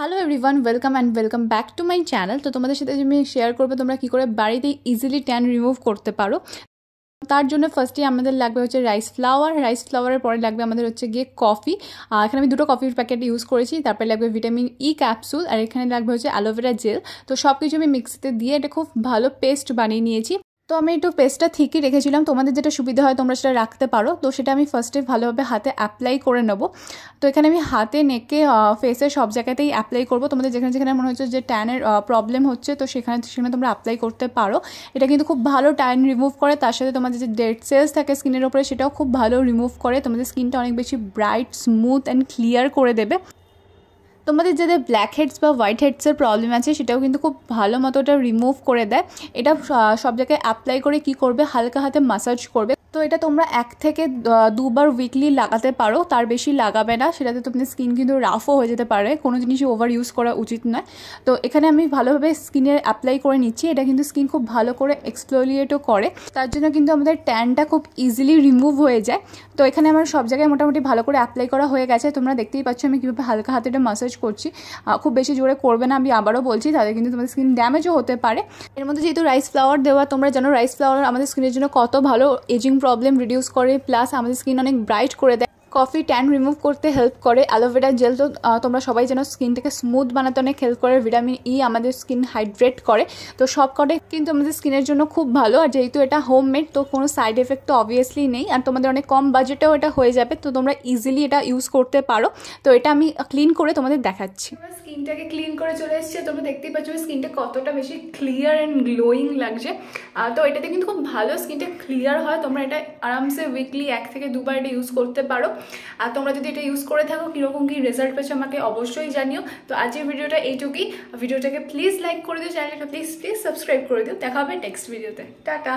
hello everyone welcome and welcome back to my channel তো তোমাদের সাথে আমি শেয়ার করবো তোমরা কী করে বাড়িতেই ইজিলি ট্যান রিমুভ করতে পারো তার জন্য ফার্স্টে আমাদের লাগবে হচ্ছে রাইস ফ্লাওয়ার রাইস ফ্লাওয়ারের পরে লাগবে আমাদের হচ্ছে গিয়ে কফি এখানে আমি দুটো কফির প্যাকেট ইউজ করেছি তারপরে লাগবে ভিটামিন ই ক্যাপসুল আর এখানে লাগবে হচ্ছে অ্যালোভেরা জেল তো সব কিছু আমি মিক্সিতে দিয়ে এটা খুব ভালো পেস্ট বানিয়ে নিয়েছি তো আমি একটু পেস্টটা থিকই রেখেছিলাম তোমাদের যেটা সুবিধা হয় তোমরা সেটা রাখতে পারো তো সেটা আমি ফার্স্টে ভালোভাবে হাতে অ্যাপ্লাই করে নেবো তো এখানে আমি হাতে নেকে ফেসে সব জায়গাতেই অ্যাপ্লাই করবো তোমাদের যেখানে যেখানে মনে হচ্ছে যে ট্যানের প্রবলেম হচ্ছে তো সেখানে সেখানে তোমরা অ্যাপ্লাই করতে পারো এটা কিন্তু খুব ভালো ট্যান রিমুভ করে তার সাথে তোমাদের যে ডেড সেলস থাকে স্কিনের ওপরে সেটাও খুব ভালো রিমুভ করে তোমাদের স্কিনটা অনেক বেশি ব্রাইট স্মুথ অ্যান্ড ক্লিয়ার করে দেবে তোমাদের যাদের ব্ল্যাক হেডস বা হোয়াইট হেডসের প্রবলেম আছে সেটাও কিন্তু খুব ভালো মতো ওটা রিমুভ করে দেয় এটা সব জায়গায় অ্যাপ্লাই করে কি করবে হালকা হাতে মাসাজ করবে তো এটা তোমরা এক থেকে দুবার উইকলি লাগাতে পারো তার বেশি লাগাবে না সেটাতে তোমাদের স্কিন কিন্তু রাফও হয়ে যেতে পারে কোনো জিনিসই ওভার ইউজ করা উচিত নয় তো এখানে আমি ভালোভাবে স্কিনে অ্যাপ্লাই করে নিচ্ছি এটা কিন্তু স্কিন খুব ভালো করে এক্সপ্লোরিয়েটও করে তার জন্য কিন্তু আমাদের ট্যানটা খুব ইজিলি রিমুভ হয়ে যায় তো এখানে আমার সব জায়গায় মোটামুটি ভালো করে অ্যাপ্লাই করা হয়ে গেছে তোমরা দেখতেই পাচ্ছ আমি কীভাবে হালকা হাতে এটা মাসাজ করছি খুব বেশি জোরে করবে না আমি আবারও বলছি তাদের কিন্তু তোমাদের স্কিন ড্যামেজও হতে পারে এর মধ্যে যেহেতু রাইস ফ্লাওয়ার দেওয়া তোমরা জানো রাইস ফ্লাওয়ার আমাদের স্কিনের জন্য কত ভালো এজিং প্রবলেম রিডিউস করে প্লাস আমাদের স্কিন অনেক ব্রাইট করে দেয় কফি ট্যান রিমুভ করতে হেল্প করে অ্যালোভেরা জেল তো তোমরা সবাই যেন স্কিনটাকে স্মুথ বানাতে অনেক হেল্প করে ভিটামিন ই e আমাদের স্কিন হাইড্রেট করে তো সব করে কিন্তু আমাদের স্কিনের জন্য খুব ভালো আর যেহেতু এটা হোমমেড তো কোনো সাইড এফেক্ট তো অবভিয়াসলি নেই আর তোমাদের অনেক কম বাজেটেও এটা হয়ে যাবে তো তোমরা ইজিলি এটা ইউজ করতে পারো তো এটা আমি ক্লিন করে তোমাদের দেখাচ্ছি স্কিনটাকে ক্লিন করে চলে এসছে তোমরা দেখতেই পাচ্ছ স্কিনটা কতটা বেশি ক্লিয়ার অ্যান্ড গ্লোয়িং লাগছে তো এটাতে কিন্তু খুব ভালো স্কিনটা ক্লিয়ার হয় তোমরা এটা আরামসে উইকলি এক থেকে দুবার এটা ইউজ করতে পারো আর তোমরা যদি এটা ইউজ করে থাকো কীরকম কী রেজাল্ট পেয়েছো আমাকে অবশ্যই জানিও তো আজকের ভিডিওটা এইটুকুই ভিডিওটাকে প্লিজ লাইক করে দিও চ্যানেলটা প্লিজ প্লিজ সাবস্ক্রাইব করে দিও দেখা হবে নেক্সট ভিডিওতে টাটা